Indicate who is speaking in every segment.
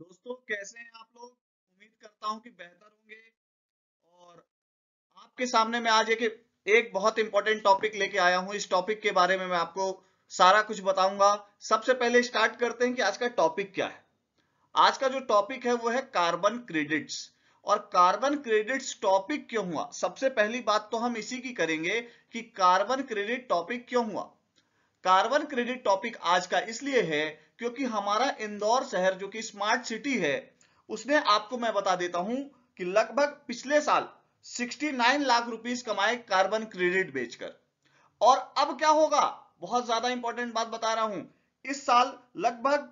Speaker 1: दोस्तों कैसे हैं आप लोग उम्मीद करता हूं कि बेहतर होंगे और आपके सामने मैं आज एक एक बहुत इंपॉर्टेंट टॉपिक लेके आया हूं इस टॉपिक के बारे में मैं आपको सारा कुछ बताऊंगा सबसे पहले स्टार्ट करते हैं कि आज का टॉपिक क्या है आज का जो टॉपिक है वो है कार्बन क्रेडिट्स और कार्बन क्रेडिट्स टॉपिक क्यों हुआ सबसे पहली बात तो हम इसी की करेंगे कि कार्बन क्रेडिट टॉपिक क्यों हुआ कार्बन क्रेडिट टॉपिक आज का इसलिए है क्योंकि हमारा इंदौर शहर जो कि स्मार्ट सिटी है उसने आपको मैं बता देता हूं कि लगभग पिछले साल 69 लाख रुपीस कमाए कार्बन क्रेडिट बेचकर और अब क्या होगा बहुत ज्यादा इंपॉर्टेंट बात बता रहा हूं इस साल लगभग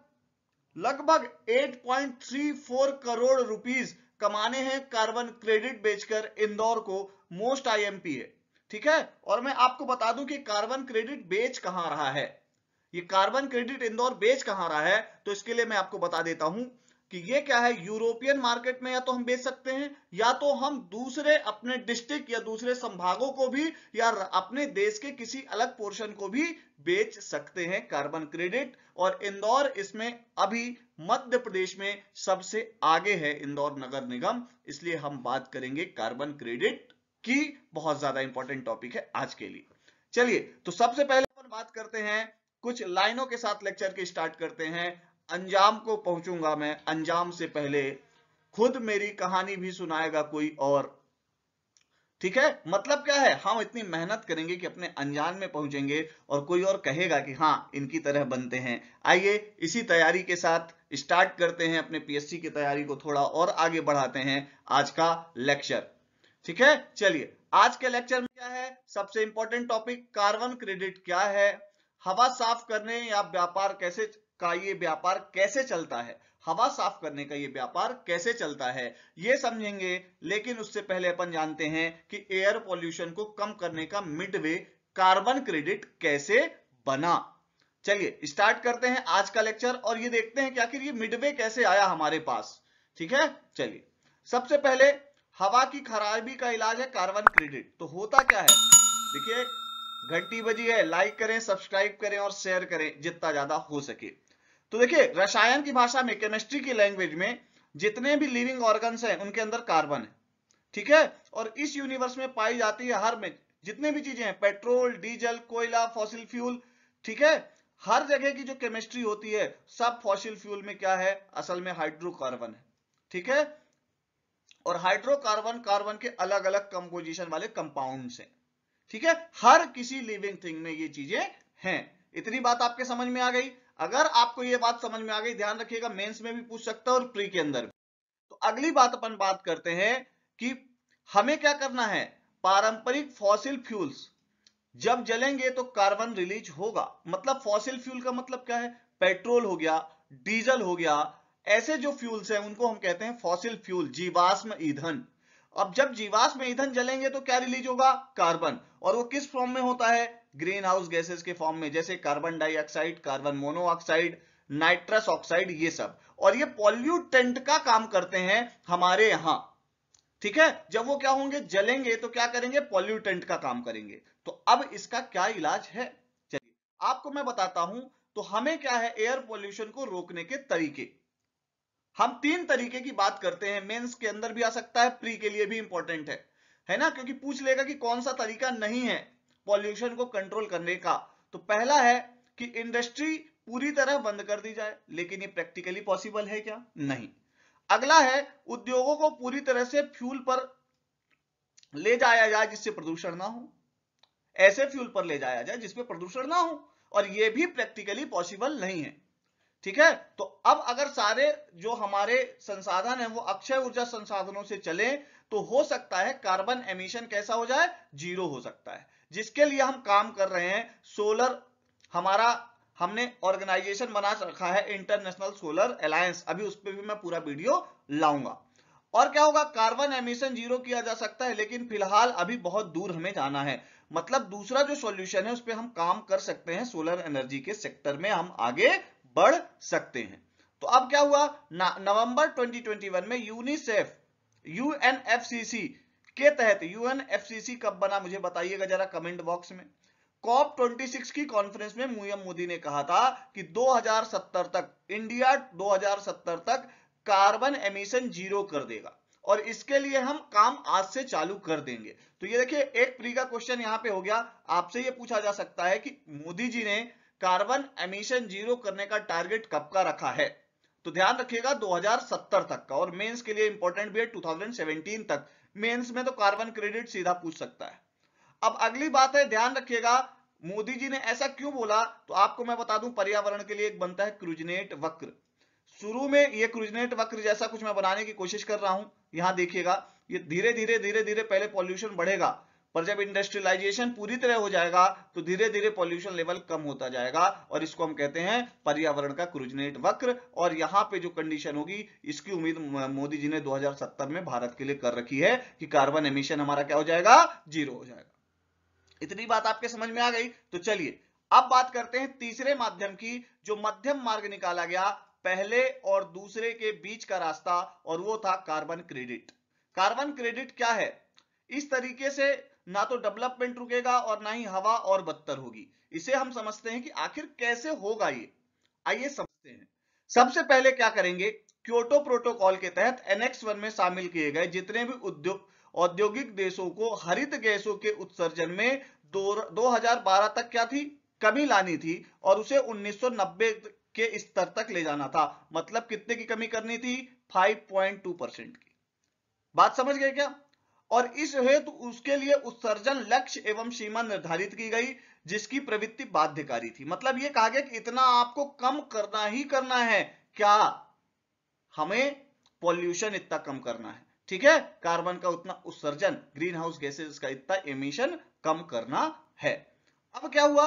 Speaker 1: लगभग 8.34 करोड़ रुपीस कमाने हैं कार्बन क्रेडिट बेचकर इंदौर को मोस्ट है ठीक है और मैं आपको बता दूं कि कार्बन क्रेडिट बेच कहां रहा है ये कार्बन क्रेडिट इंदौर बेच कहां रहा है तो इसके लिए मैं आपको बता देता हूं कि ये क्या है यूरोपियन मार्केट में या तो हम बेच सकते हैं या तो हम दूसरे अपने डिस्ट्रिक्ट या दूसरे संभागों को भी या अपने देश के किसी अलग पोर्शन को भी बेच सकते हैं कार्बन क्रेडिट और इंदौर इसमें अभी मध्य प्रदेश में सबसे आगे है इंदौर नगर निगम इसलिए हम बात करेंगे कार्बन क्रेडिट कि बहुत ज्यादा इंपॉर्टेंट टॉपिक है आज के लिए चलिए तो सबसे पहले अपन बात करते हैं कुछ लाइनों के साथ लेक्चर के स्टार्ट करते हैं अंजाम को पहुंचूंगा मैं अंजाम से पहले खुद मेरी कहानी भी सुनाएगा कोई और ठीक है मतलब क्या है हम इतनी मेहनत करेंगे कि अपने अनजान में पहुंचेंगे और कोई और कहेगा कि हाँ इनकी तरह बनते हैं आइए इसी तैयारी के साथ स्टार्ट करते हैं अपने पीएससी की तैयारी को थोड़ा और आगे बढ़ाते हैं आज का लेक्चर ठीक है चलिए आज के लेक्चर में क्या है सबसे इंपॉर्टेंट टॉपिक कार्बन क्रेडिट क्या है हवा साफ करने या व्यापार कैसे का ये व्यापार कैसे चलता है हवा साफ करने का ये व्यापार कैसे चलता है ये समझेंगे लेकिन उससे पहले अपन जानते हैं कि एयर पॉल्यूशन को कम करने का मिडवे कार्बन क्रेडिट कैसे बना चलिए स्टार्ट करते हैं आज का लेक्चर और ये देखते हैं कि आखिर ये मिडवे कैसे आया हमारे पास ठीक है चलिए सबसे पहले हवा की खराबी का इलाज है कार्बन क्रेडिट तो होता क्या है देखिए घंटी बजी है लाइक करें सब्सक्राइब करें और शेयर करें जितना ज्यादा हो सके तो देखिए रसायन की भाषा में केमिस्ट्री की लैंग्वेज में जितने भी लिविंग ऑर्गन्स हैं उनके अंदर कार्बन है ठीक है और इस यूनिवर्स में पाई जाती है हर में जितने भी चीजें हैं पेट्रोल डीजल कोयला फॉसिल फ्यूल ठीक है हर जगह की जो केमिस्ट्री होती है सब फॉसिल फ्यूल में क्या है असल में हाइड्रोकार्बन है ठीक है और हाइड्रोकार्बन कार्बन के अलग अलग कंपोजिशन वाले कंपाउंड हैं ठीक है हर किसी लिविंग थिंग में ये चीजें हैं इतनी बात आपके समझ में आ गई अगर आपको ये बात समझ में आ गई ध्यान रखिएगा मेंस में भी पूछ सकता है और प्री के अंदर भी तो अगली बात अपन बात करते हैं कि हमें क्या करना है पारंपरिक फॉसिल फ्यूल्स जब जलेंगे तो कार्बन रिलीज होगा मतलब फॉसिल फ्यूल का मतलब क्या है पेट्रोल हो गया डीजल हो गया ऐसे जो फ्यूल्स हैं उनको हम कहते हैं फॉसिल फ्यूल जीवाश्म ईंधन अब जब जीवाश्म ईंधन जलेंगे तो क्या रिलीज होगा कार्बन और वो किस फॉर्म में होता है ग्रीन हाउस गैसेस के फॉर्म में जैसे carbon dioxide carbon monoxide nitrous oxide ये सब और ये पॉल्यूटेंट का काम करते हैं हमारे यहां ठीक है जब वो क्या होंगे जलेंगे तो क्या करेंगे पॉल्यूटेंट का काम करेंगे तो अब इसका क्या इलाज है चलिए आपको मैं बताता हूं तो हमें क्या है एयर पॉल्यूशन को रोकने के तरीके हम तीन तरीके की बात करते हैं मेंस के अंदर भी आ सकता है प्री के लिए भी इंपॉर्टेंट है है ना क्योंकि पूछ लेगा कि कौन सा तरीका नहीं है पॉल्यूशन को कंट्रोल करने का तो पहला है कि इंडस्ट्री पूरी तरह बंद कर दी जाए लेकिन ये प्रैक्टिकली पॉसिबल है क्या नहीं अगला है उद्योगों को पूरी तरह से फ्यूल पर ले जाया जाए जिससे प्रदूषण ना हो ऐसे फ्यूल पर ले जाया जाए जिसमें प्रदूषण ना हो और यह भी प्रैक्टिकली पॉसिबल नहीं है ठीक है तो अब अगर सारे जो हमारे संसाधन है वो अक्षय ऊर्जा संसाधनों से चले तो हो सकता है कार्बन एमिशन कैसा हो जाए जीरो हो सकता है जिसके लिए हम काम कर रहे हैं सोलर हमारा हमने ऑर्गेनाइजेशन बना रखा है इंटरनेशनल सोलर अलायंस अभी उस पर भी मैं पूरा वीडियो लाऊंगा और क्या होगा कार्बन एमिशन जीरो किया जा सकता है लेकिन फिलहाल अभी बहुत दूर हमें जाना है मतलब दूसरा जो सॉल्यूशन है उस पर हम काम कर सकते हैं सोलर एनर्जी के सेक्टर में हम आगे बढ़ सकते हैं तो अब क्या हुआ नवंबर 2021 में यूनिसेफ यूएनएफसीसी के तहत यूएनएफसीसी कब बना मुझे बताइएगा जरा कमेंट बॉक्स में कॉप 26 की कॉन्फ्रेंस में मुयम मोदी ने कहा था कि 2070 तक इंडिया 2070 तक कार्बन एमिशन जीरो कर देगा और इसके लिए हम काम आज से चालू कर देंगे तो ये देखिए एक प्री का क्वेश्चन यहां पे हो गया आपसे ये पूछा जा सकता है कि मोदी जी ने कार्बन एमिशन जीरो करने का टारगेट कब का रखा है तो ध्यान रखिएगा 2070 तक का और मेंस के लिए इंपॉर्टेंट भी है 2017 तक मेंस में तो कार्बन क्रेडिट सीधा पूछ सकता है अब अगली बात है ध्यान रखिएगा मोदी जी ने ऐसा क्यों बोला तो आपको मैं बता दूं पर्यावरण के लिए एक बनता है क्रुजनेट वक्र शुरू में ये क्रुजनेट वक्र जैसा कुछ मैं बनाने की कोशिश कर रहा हूं यहां देखिएगा ये धीरे धीरे धीरे धीरे पहले पॉल्यूशन बढ़ेगा पर जब इंडस्ट्रियलाइजेशन पूरी तरह हो जाएगा तो धीरे धीरे पॉल्यूशन लेवल कम होता जाएगा और इसको हम कहते हैं पर्यावरण का क्रुजनेट वक्र और यहां पे जो कंडीशन होगी इसकी उम्मीद मोदी जी ने 2070 में भारत के लिए कर रखी है कि कार्बन एमिशन हमारा क्या हो जाएगा जीरो हो जाएगा इतनी बात आपके समझ में आ गई तो चलिए अब बात करते हैं तीसरे माध्यम की जो मध्यम मार्ग निकाला गया पहले और दूसरे के बीच का रास्ता और वो था कार्बन क्रेडिट कार्बन क्रेडिट क्या है इस तरीके से ना तो डेवलपमेंट रुकेगा और ना ही हवा और बदतर होगी इसे हम समझते हैं कि आखिर कैसे होगा ये आइए समझते हैं सबसे पहले क्या करेंगे क्योटो प्रोटोकॉल के तहत एनएक्स वन में शामिल किए गए जितने भी उद्योग औद्योगिक देशों को हरित गैसों के उत्सर्जन में दो, हजार तक क्या थी कमी लानी थी और उसे 1990 के स्तर तक ले जाना था मतलब कितने की कमी करनी थी 5.2 परसेंट की बात समझ गए क्या और इस हेतु उसके लिए उत्सर्जन लक्ष्य एवं सीमा निर्धारित की गई जिसकी प्रवृत्ति बाध्यकारी थी मतलब यह कहा गया कि इतना आपको कम करना ही करना है क्या हमें पॉल्यूशन इतना कम करना है ठीक है कार्बन का उतना उत्सर्जन ग्रीन हाउस गैसेज का इतना एमिशन कम करना है अब क्या हुआ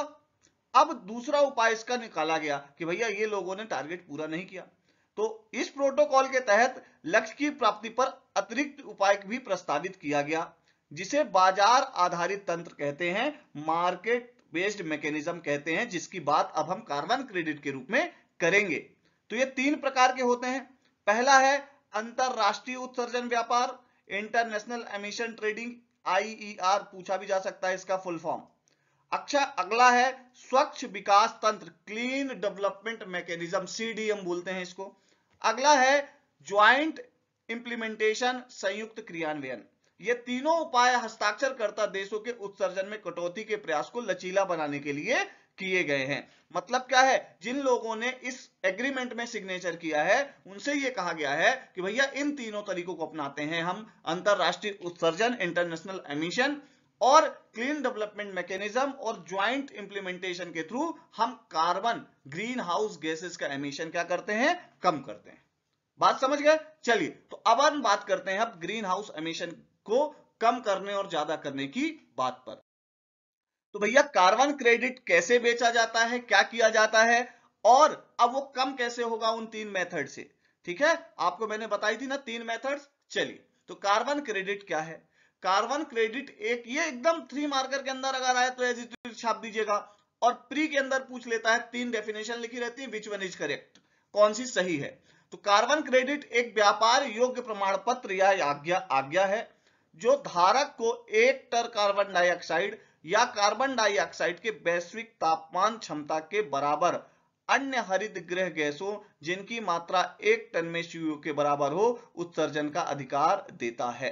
Speaker 1: अब दूसरा उपाय इसका निकाला गया कि भैया ये लोगों ने टारगेट पूरा नहीं किया तो इस प्रोटोकॉल के तहत लक्ष्य की प्राप्ति पर अतिरिक्त उपाय भी प्रस्तावित किया गया जिसे बाजार आधारित तंत्र कहते हैं मार्केट बेस्ड मैकेनिज्म कहते हैं जिसकी बात अब हम कार्बन क्रेडिट के रूप में करेंगे तो ये तीन प्रकार के होते हैं पहला है अंतरराष्ट्रीय उत्सर्जन व्यापार इंटरनेशनल एमिशन ट्रेडिंग आईईआर पूछा भी जा सकता है इसका फुल फॉर्म अच्छा अगला है स्वच्छ विकास तंत्र क्लीन डेवलपमेंट मैकेनिज्म सीडीएम बोलते हैं इसको अगला है ज्वाइंट इंप्लीमेंटेशन संयुक्त क्रियान्वयन ये तीनों उपाय हस्ताक्षरकर्ता देशों के उत्सर्जन में कटौती के प्रयास को लचीला बनाने के लिए किए गए हैं मतलब क्या है जिन लोगों ने इस एग्रीमेंट में सिग्नेचर किया है उनसे यह कहा गया है कि भैया इन तीनों तरीकों को अपनाते हैं हम अंतरराष्ट्रीय उत्सर्जन इंटरनेशनल एमिशन और क्लीन डेवलपमेंट मैकेनिज्म और ज्वाइंट इंप्लीमेंटेशन के थ्रू हम कार्बन ग्रीन हाउस गैसेस का एमिशन क्या करते हैं कम करते हैं बात समझ गए चलिए तो अब हम बात करते हैं अब ग्रीन हाउस एमिशन को कम करने और ज्यादा करने की बात पर तो भैया कार्बन क्रेडिट कैसे बेचा जाता है क्या किया जाता है और अब वो कम कैसे होगा उन तीन मेथड से ठीक है आपको मैंने बताई थी ना तीन मेथड्स चलिए तो कार्बन क्रेडिट क्या है कार्बन क्रेडिट एक ये एकदम थ्री मार्कर के अंदर अगर आए तो एज इट छाप दीजिएगा और प्री के अंदर पूछ लेता है तीन डेफिनेशन लिखी रहती है विच वन इज करेक्ट कौन सी सही है तो कार्बन क्रेडिट एक व्यापार योग्य प्रमाण पत्र या आज्ञा आज्ञा है जो धारक को एक टर कार्बन डाइऑक्साइड या कार्बन डाइऑक्साइड के वैश्विक तापमान क्षमता के बराबर अन्य हरित गृह गैसों जिनकी मात्रा एक टन में सीओ के बराबर हो उत्सर्जन का अधिकार देता है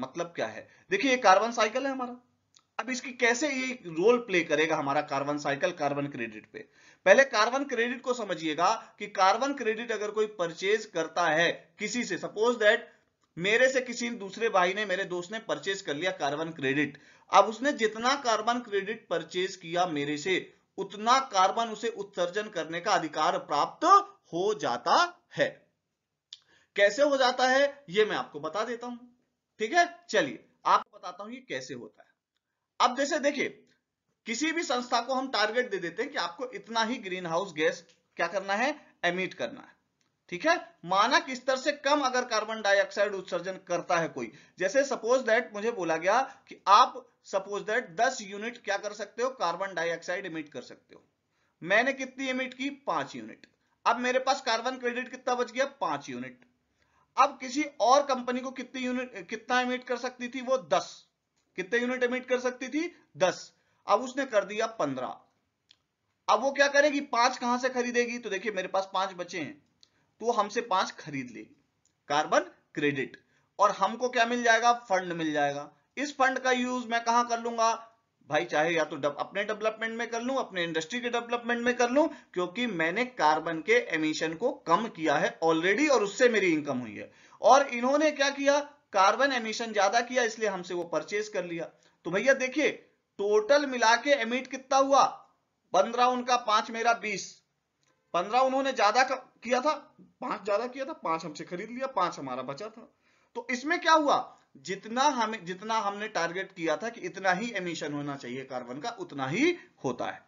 Speaker 1: मतलब क्या है देखिए ये कार्बन साइकिल है हमारा अब इसकी कैसे ये रोल प्ले करेगा हमारा कार्बन साइकिल कार्बन क्रेडिट पे पहले कार्बन क्रेडिट को समझिएगा कि कार्बन क्रेडिट अगर कोई परचेज करता है किसी से सपोज दैट मेरे से किसी दूसरे भाई ने मेरे दोस्त ने परचेज कर लिया कार्बन क्रेडिट अब उसने जितना कार्बन क्रेडिट परचेज किया मेरे से उतना कार्बन उसे उत्सर्जन करने का अधिकार प्राप्त हो जाता है कैसे हो जाता है यह मैं आपको बता देता हूं ठीक है चलिए आपको बताता हूं ये कैसे होता है अब जैसे देखिए किसी भी संस्था को हम टारगेट दे देते हैं कि आपको इतना ही ग्रीन हाउस गैस क्या करना है एमिट करना है ठीक है मानक स्तर से कम अगर कार्बन डाइऑक्साइड उत्सर्जन करता है कोई जैसे सपोज दैट मुझे बोला गया कि आप सपोज दैट 10 यूनिट क्या कर सकते हो कार्बन डाइऑक्साइड इमिट कर सकते हो मैंने कितनी इमिट की पांच यूनिट अब मेरे पास कार्बन क्रेडिट कितना बच गया पांच यूनिट अब किसी और कंपनी को कितनी यूनिट कितना इमिट कर सकती थी वो दस कितने यूनिट इमिट कर सकती थी दस अब उसने कर दिया पंद्रह अब वो क्या करेगी पांच कहां से खरीदेगी तो देखिए मेरे पास पांच बचे हैं तो हमसे पांच खरीद लेगी कार्बन क्रेडिट और हमको क्या मिल जाएगा फंड मिल जाएगा इस फंड का यूज मैं कहां कर लूंगा भाई चाहे या तो डब, अपने डेवलपमेंट में कर लूं अपने इंडस्ट्री के डेवलपमेंट में कर लूं क्योंकि मैंने कार्बन के एमिशन को कम किया है ऑलरेडी और उससे मेरी इनकम हुई है और इन्होंने क्या किया कार्बन एमिशन ज्यादा किया इसलिए हमसे वो परचेज कर लिया तो भैया देखिए टोटल मिला के एमिट कितना हुआ पंद्रह उनका पांच मेरा बीस पंद्रह उन्होंने ज्यादा किया था पांच ज्यादा किया था पांच हमसे खरीद लिया पांच हमारा बचा था तो इसमें क्या हुआ जितना हमें जितना हमने टारगेट किया था कि इतना ही एमिशन होना चाहिए कार्बन का उतना ही होता है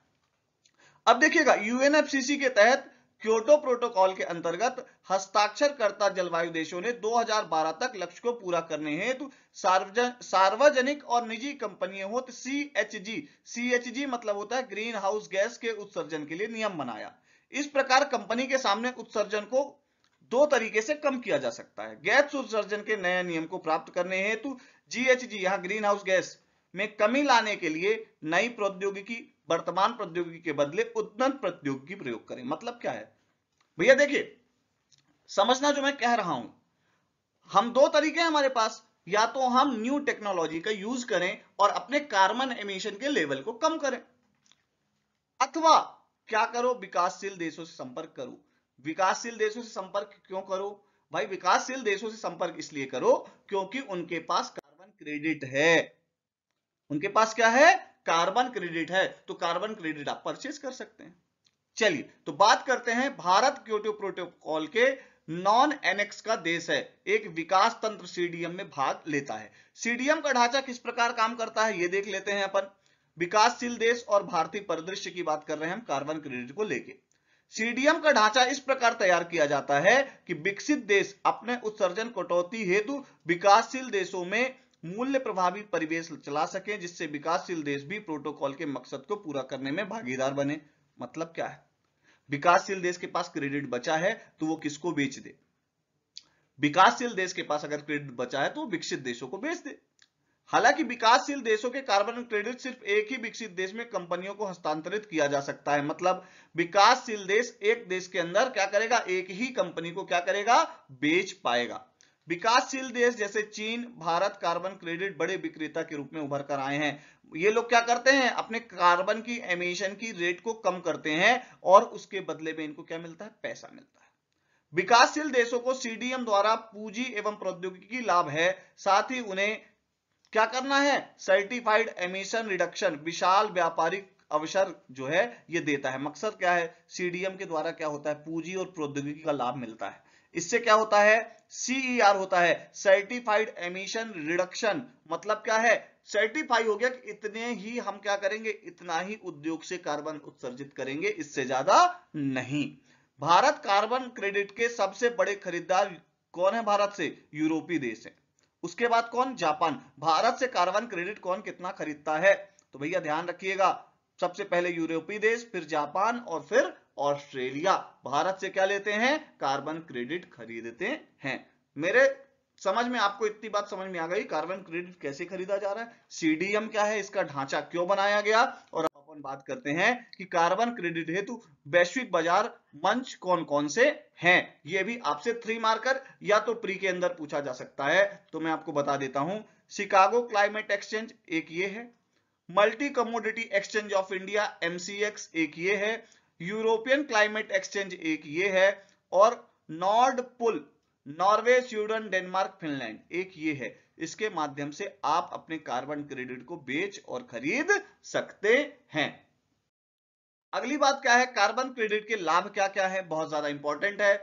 Speaker 1: अब देखिएगा यूएनएफसीसी के तहत क्योटो प्रोटोकॉल के अंतर्गत हस्ताक्षरकर्ता जलवायु देशों ने 2012 तक लक्ष्य को पूरा करने हेतु सार्वजनिक और निजी कंपनियों हो तो सीएचजी सीएचजी मतलब होता है ग्रीन हाउस गैस के उत्सर्जन के लिए नियम बनाया इस प्रकार कंपनी के सामने उत्सर्जन को दो तरीके से कम किया जा सकता है गैस उत्सर्जन के नए नियम को प्राप्त करने हेतु जीएचजी यहां ग्रीन हाउस गैस में कमी लाने के लिए नई प्रौद्योगिकी वर्तमान प्रौद्योगिकी के बदले उन्नत प्रौद्योगिकी प्रयोग करें मतलब क्या है भैया देखिए समझना जो मैं कह रहा हूं हम दो तरीके हैं हमारे पास या तो हम न्यू टेक्नोलॉजी का यूज करें और अपने कार्बन एमिशन के लेवल को कम करें अथवा क्या करो विकासशील देशों से संपर्क करो विकासशील देशों से संपर्क क्यों करो भाई विकासशील देशों से संपर्क इसलिए करो क्योंकि उनके पास कार्बन क्रेडिट है उनके पास क्या है कार्बन क्रेडिट है तो कार्बन क्रेडिट आप परचेज कर सकते हैं चलिए तो बात करते हैं भारत क्योटो प्रोटोकॉल के नॉन एनेक्स का देश है एक विकास तंत्र सीडीएम में भाग लेता है सीडीएम का ढांचा किस प्रकार काम करता है ये देख लेते हैं अपन विकासशील देश और भारतीय परिदृश्य की बात कर रहे हैं हम कार्बन क्रेडिट को लेकर सीडीएम का ढांचा इस प्रकार तैयार किया जाता है कि विकसित देश अपने उत्सर्जन कटौती हेतु विकासशील देशों में मूल्य प्रभावी परिवेश चला सके जिससे विकासशील देश भी प्रोटोकॉल के मकसद को पूरा करने में भागीदार बने मतलब क्या है विकासशील देश के पास क्रेडिट बचा है तो वो किसको बेच दे विकासशील देश के पास अगर क्रेडिट बचा है तो विकसित देशों को बेच दे हालांकि विकासशील देशों के कार्बन क्रेडिट सिर्फ एक ही विकसित देश में कंपनियों को हस्तांतरित किया जा सकता है मतलब विकासशील देश एक देश के अंदर क्या करेगा एक ही कंपनी को क्या करेगा बेच पाएगा विकासशील देश जैसे चीन भारत कार्बन क्रेडिट बड़े विक्रेता के रूप में उभर कर आए हैं ये लोग क्या करते हैं अपने कार्बन की एमिशन की रेट को कम करते हैं और उसके बदले में इनको क्या मिलता है पैसा मिलता है विकासशील देशों को सीडीएम द्वारा पूंजी एवं प्रौद्योगिकी लाभ है साथ ही उन्हें क्या करना है सर्टिफाइड एमिशन रिडक्शन विशाल व्यापारिक अवसर जो है ये देता है मकसद क्या है सीडीएम के द्वारा क्या होता है पूंजी और प्रौद्योगिकी का लाभ मिलता है इससे क्या होता है सीईआर e होता है सर्टिफाइड एमिशन रिडक्शन मतलब क्या है सर्टिफाई हो गया कि इतने ही हम क्या करेंगे इतना ही उद्योग से कार्बन उत्सर्जित करेंगे इससे ज्यादा नहीं भारत कार्बन क्रेडिट के सबसे बड़े खरीदार कौन है भारत से यूरोपीय देश है उसके बाद कौन जापान भारत से कार्बन क्रेडिट कौन कितना खरीदता है तो भैया ध्यान रखिएगा सबसे पहले यूरोपीय देश फिर जापान और फिर ऑस्ट्रेलिया भारत से क्या लेते हैं कार्बन क्रेडिट खरीदते हैं मेरे समझ में आपको इतनी बात समझ में आ गई कार्बन क्रेडिट कैसे खरीदा जा रहा है सीडीएम क्या है इसका ढांचा क्यों बनाया गया और हम बात करते हैं कि कार्बन क्रेडिट हेतु वैश्विक बाजार मंच कौन कौन से हैं ये भी आपसे थ्री मार्कर या तो प्री के अंदर पूछा जा सकता है तो मैं आपको बता देता हूं शिकागो क्लाइमेट एक्सचेंज एक ये है multi commodity exchange of India MCX एक ये है यूरोपियन क्लाइमेट एक्सचेंज एक ये है और Nord Pool Norway Sweden Denmark Finland एक ये है इसके माध्यम से आप अपने कार्बन क्रेडिट को बेच और खरीद सकते हैं अगली बात क्या है कार्बन क्रेडिट के लाभ क्या क्या है बहुत ज्यादा इंपॉर्टेंट है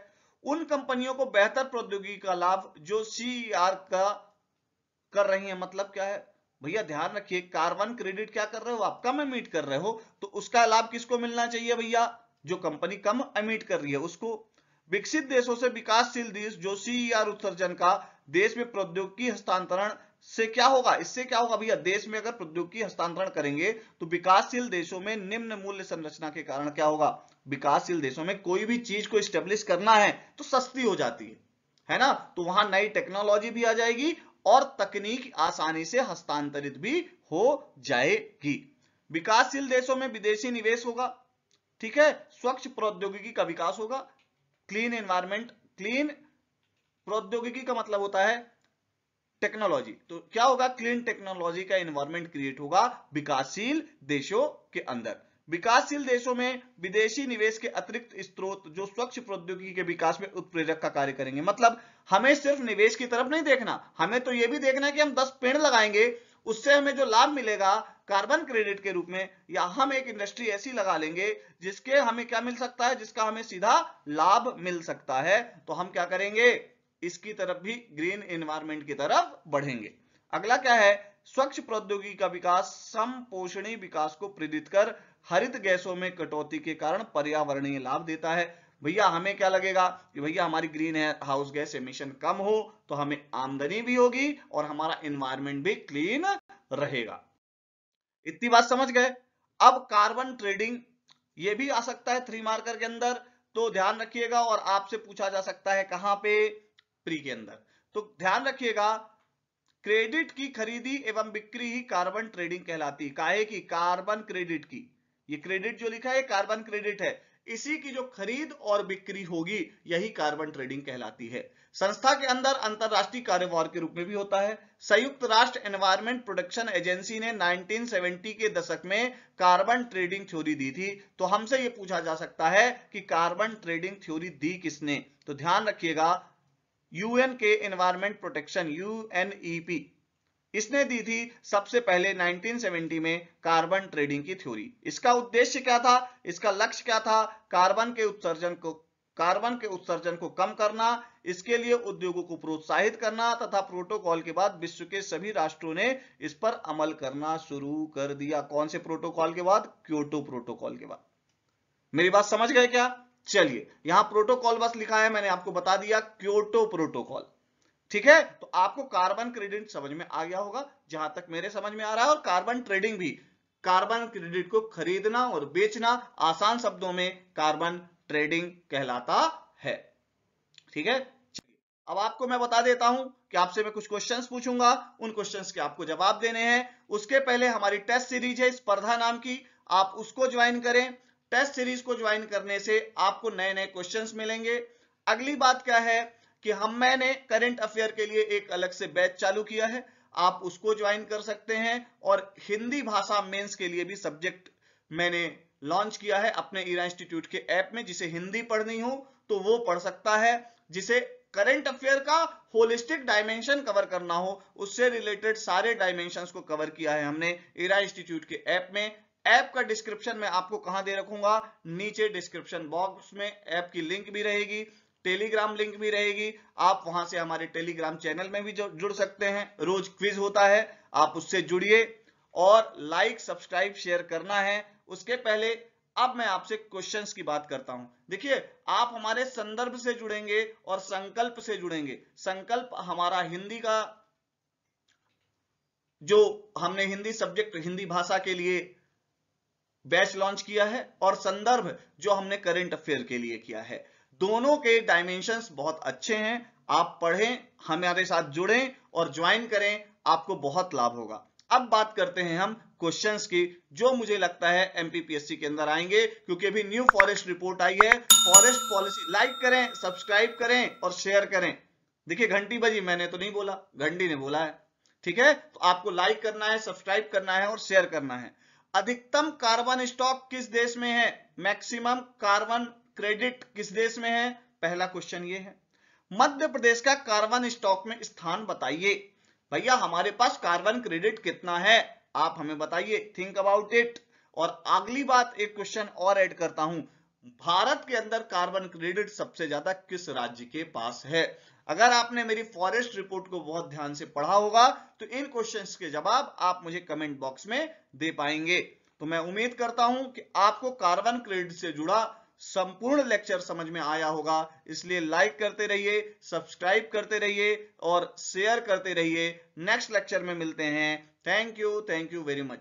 Speaker 1: उन कंपनियों को बेहतर प्रौद्योगिकी का लाभ जो सी e का कर रही है मतलब क्या है भैया ध्यान रखिए कार्बन क्रेडिट क्या कर रहे हो आप कम एमिट कर रहे हो तो उसका लाभ किसको मिलना चाहिए भैया जो कंपनी कम एमिट कर रही है उसको विकसित देशों से विकासशील देश जो सीईआर e उत्सर्जन का देश में प्रौद्योगिकी हस्तांतरण से क्या होगा इससे क्या होगा भैया देश में अगर प्रौद्योगिकी हस्तांतरण करेंगे तो विकासशील देशों में निम्न मूल्य संरचना के कारण क्या होगा विकासशील देशों में कोई भी चीज को स्टेब्लिश करना है तो सस्ती हो जाती है है ना तो वहां नई टेक्नोलॉजी भी आ जाएगी और तकनीक आसानी से हस्तांतरित भी हो जाएगी विकासशील देशों में विदेशी निवेश होगा ठीक है स्वच्छ प्रौद्योगिकी का विकास होगा क्लीन एनवायरमेंट क्लीन प्रौद्योगिकी का मतलब होता है टेक्नोलॉजी तो क्या होगा क्लीन टेक्नोलॉजी का इन्वायरमेंट क्रिएट होगा विकासशील देशों के अंदर विकासशील देशों में विदेशी निवेश के अतिरिक्त स्त्रोत जो स्वच्छ प्रौद्योगिकी के विकास में उत्प्रेरक का कार्य करेंगे मतलब हमें सिर्फ निवेश की तरफ नहीं देखना हमें तो यह भी देखना है कि हम 10 पेड़ लगाएंगे उससे हमें जो लाभ मिलेगा कार्बन क्रेडिट के रूप में या हम एक इंडस्ट्री ऐसी लगा लेंगे जिसके हमें क्या मिल सकता है जिसका हमें सीधा लाभ मिल सकता है तो हम क्या करेंगे इसकी तरफ भी ग्रीन एनवायरमेंट की तरफ बढ़ेंगे अगला क्या है स्वच्छ प्रौद्योगिकी का विकास समपोषणी विकास को प्रेरित कर हरित गैसों में कटौती के कारण पर्यावरणीय लाभ देता है भैया हमें क्या लगेगा कि भैया हमारी ग्रीन हाउस गैस एमिशन कम हो तो हमें आमदनी भी होगी और हमारा एनवायरमेंट भी क्लीन रहेगा इतनी बात समझ गए अब कार्बन ट्रेडिंग ये भी आ सकता है थ्री मार्कर के अंदर तो ध्यान रखिएगा और आपसे पूछा जा सकता है कहां पे फ्री के अंदर तो ध्यान रखिएगा क्रेडिट की खरीदी एवं बिक्री ही कार्बन ट्रेडिंग कहलाती काहे की कार्बन क्रेडिट की ये क्रेडिट जो लिखा है कार्बन क्रेडिट है इसी की जो खरीद और बिक्री होगी यही कार्बन ट्रेडिंग कहलाती है संस्था के अंदर अंतरराष्ट्रीय कारोबार के रूप में भी होता है संयुक्त राष्ट्र एनवायरमेंट प्रोडक्शन एजेंसी ने 1970 के दशक में कार्बन ट्रेडिंग थ्योरी दी थी तो हमसे यह पूछा जा सकता है कि कार्बन ट्रेडिंग थ्योरी दी किसने तो ध्यान रखिएगा यूएन के एनवायरमेंट प्रोटेक्शन यूएनईपी इसने दी थी सबसे पहले 1970 में कार्बन ट्रेडिंग की थ्योरी इसका उद्देश्य क्या था इसका लक्ष्य क्या था कार्बन के उत्सर्जन को कार्बन के उत्सर्जन को कम करना इसके लिए उद्योगों को प्रोत्साहित करना तथा प्रोटोकॉल के बाद विश्व के सभी राष्ट्रों ने इस पर अमल करना शुरू कर दिया कौन से प्रोटोकॉल के बाद क्योटो प्रोटोकॉल के बाद मेरी बात समझ गए क्या चलिए यहां प्रोटोकॉल बस लिखा है मैंने आपको बता दिया क्योटो प्रोटोकॉल ठीक है तो आपको कार्बन क्रेडिट समझ में आ गया होगा जहां तक मेरे समझ में आ रहा है और कार्बन ट्रेडिंग भी कार्बन क्रेडिट को खरीदना और बेचना आसान शब्दों में कार्बन ट्रेडिंग कहलाता है ठीक है अब आपको मैं बता देता हूं कि आपसे मैं कुछ क्वेश्चंस पूछूंगा उन क्वेश्चंस के आपको जवाब देने हैं उसके पहले हमारी टेस्ट सीरीज है स्पर्धा नाम की आप उसको ज्वाइन करें टेस्ट सीरीज को ज्वाइन करने से आपको नए नए क्वेश्चंस मिलेंगे अगली बात क्या है कि हम मैंने करंट अफेयर के लिए एक अलग से बैच चालू किया है आप उसको ज्वाइन कर सकते हैं और हिंदी भाषा मेंस के लिए भी सब्जेक्ट मैंने लॉन्च किया है अपने ईरा इंस्टीट्यूट के ऐप में जिसे हिंदी पढ़नी हो तो वो पढ़ सकता है जिसे करंट अफेयर का होलिस्टिक डायमेंशन कवर करना हो उससे रिलेटेड सारे डायमेंशन को कवर किया है हमने ईरा इंस्टीट्यूट के ऐप में ऐप का डिस्क्रिप्शन में आपको कहां दे रखूंगा नीचे डिस्क्रिप्शन बॉक्स में ऐप की लिंक भी रहेगी टेलीग्राम लिंक भी रहेगी आप वहां से हमारे टेलीग्राम चैनल में भी जुड़ सकते हैं रोज क्विज होता है आप उससे जुड़िए और लाइक सब्सक्राइब शेयर करना है उसके पहले अब मैं आपसे क्वेश्चंस की बात करता हूं देखिए आप हमारे संदर्भ से जुड़ेंगे और संकल्प से जुड़ेंगे संकल्प हमारा हिंदी का जो हमने हिंदी सब्जेक्ट हिंदी भाषा के लिए बैच लॉन्च किया है और संदर्भ जो हमने करंट अफेयर के लिए किया है दोनों के डायमेंशन बहुत अच्छे हैं आप पढ़ें हमारे साथ जुड़ें और ज्वाइन करें आपको बहुत लाभ होगा अब बात करते हैं हम क्वेश्चंस की जो मुझे लगता है एमपीपीएससी के अंदर आएंगे क्योंकि अभी न्यू फॉरेस्ट रिपोर्ट आई है फॉरेस्ट पॉलिसी लाइक करें सब्सक्राइब करें और शेयर करें देखिए घंटी बजी मैंने तो नहीं बोला घंटी ने बोला है ठीक है तो आपको लाइक करना है सब्सक्राइब करना है और शेयर करना है अधिकतम कार्बन स्टॉक किस देश में है मैक्सिमम कार्बन क्रेडिट किस देश में है पहला क्वेश्चन ये है मध्य प्रदेश का कार्बन स्टॉक में स्थान बताइए भैया हमारे पास कार्बन क्रेडिट कितना है आप हमें बताइए थिंक अबाउट इट और अगली बात एक क्वेश्चन और ऐड करता हूं भारत के अंदर कार्बन क्रेडिट सबसे ज्यादा किस राज्य के पास है अगर आपने मेरी फॉरेस्ट रिपोर्ट को बहुत ध्यान से पढ़ा होगा तो इन क्वेश्चंस के जवाब आप मुझे कमेंट बॉक्स में दे पाएंगे तो मैं उम्मीद करता हूं कि आपको कार्बन क्रेडिट से जुड़ा संपूर्ण लेक्चर समझ में आया होगा इसलिए लाइक करते रहिए सब्सक्राइब करते रहिए और शेयर करते रहिए नेक्स्ट लेक्चर में मिलते हैं thank you thank you very much